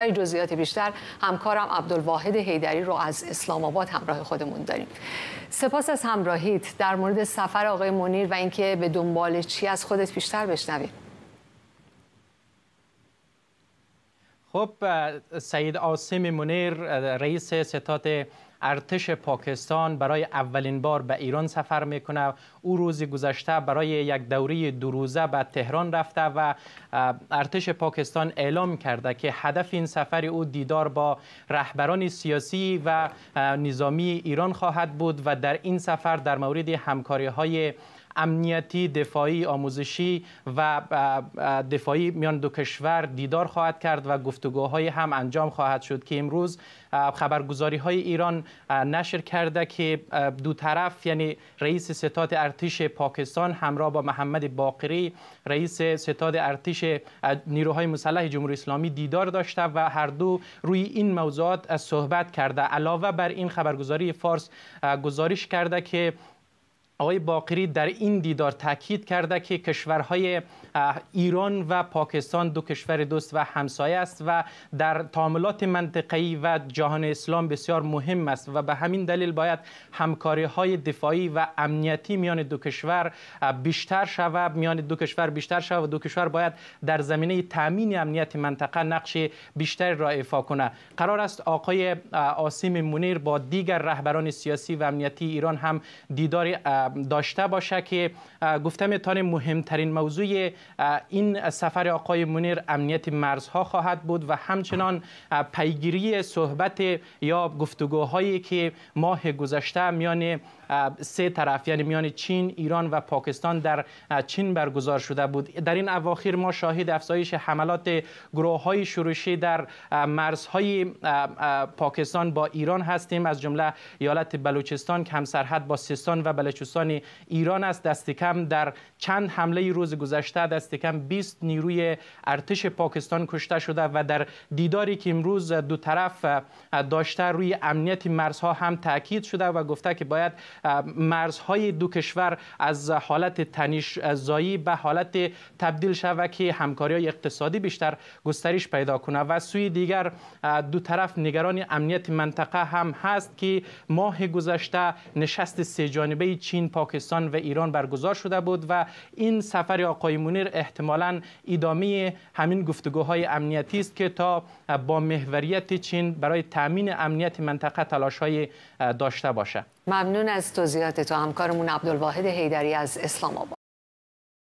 برای جزئیات بیشتر همکارم عبدالواحد هیدری رو از اسلام آباد همراه خودمون داریم سپاس از همراهیت در مورد سفر آقای منیر و اینکه به دنبال چی از خودت بیشتر بشنویم خب سید آسیم منیر رئیس ستاد ارتش پاکستان برای اولین بار به ایران سفر میکنه او روز گذشته برای یک دوره دو روزه به تهران رفته و ارتش پاکستان اعلام کرده که هدف این سفر او دیدار با رهبران سیاسی و نظامی ایران خواهد بود و در این سفر در مورد همکاری های امنیتی دفاعی آموزشی و دفاعی میان دو کشور دیدار خواهد کرد و گفتگوهای هم انجام خواهد شد که امروز خبرگزاری های ایران نشر کرده که دو طرف یعنی رئیس ستاد ارتش پاکستان همراه با محمد باقری رئیس ستاد ارتش نیروهای مسلح جمهوری اسلامی دیدار داشته و هر دو روی این موضوعات صحبت کرده علاوه بر این خبرگزاری فارس گزارش کرده که آقای باقری در این دیدار تاکید کرده که کشورهای ایران و پاکستان دو کشور دوست و همسایه است و در تعاملات منطقه‌ای و جهان اسلام بسیار مهم است و به همین دلیل باید همکاری های دفاعی و امنیتی میان دو کشور بیشتر شود میان دو کشور بیشتر شود و دو کشور باید در زمینه تامین امنیت منطقه نقش بیشتری را ایفا کنه قرار است آقای آسیم منیر با دیگر رهبران سیاسی و امنیتی ایران هم دیدار داشته باشه که گفته میتونیم مهمترین موضوع این سفر آقای منیر امنیت مرزها خواهد بود و همچنان پیگیری صحبت یا گفتگوهایی که ماه گذشته میان سه طرف یعنی میان چین، ایران و پاکستان در چین برگزار شده بود در این اواخر ما شاهد افزایش حملات گروه های شورشی در مرزهای پاکستان با ایران هستیم از جمله ایالت بلوچستان که هم سرحد با سیستان و بلوچستان ایران است دست کم در چند حمله روز گذشته دست کم 20 نیروی ارتش پاکستان کشته شده و در دیداری که امروز دو طرف داشته روی امنیت مرزها هم تاکید شده و گفته که باید مرزهای دو کشور از حالت تنش زایی به حالت تبدیل شود که همکاری های اقتصادی بیشتر گسترش پیدا کنه و سوی دیگر دو طرف نگران امنیت منطقه هم هست که ماه گذشته نشست سه جانبه چین پاکستان و ایران برگزار شده بود و این سفر آقای مونیر احتمالا ادامه همین گفتگوهای امنیتی است که تا با محوریت چین برای تامین امنیت منطقه تلاش های داشته باشه ممنون از توضیحات تو همکارمون عبدالواحد حیدری از اسلام آباد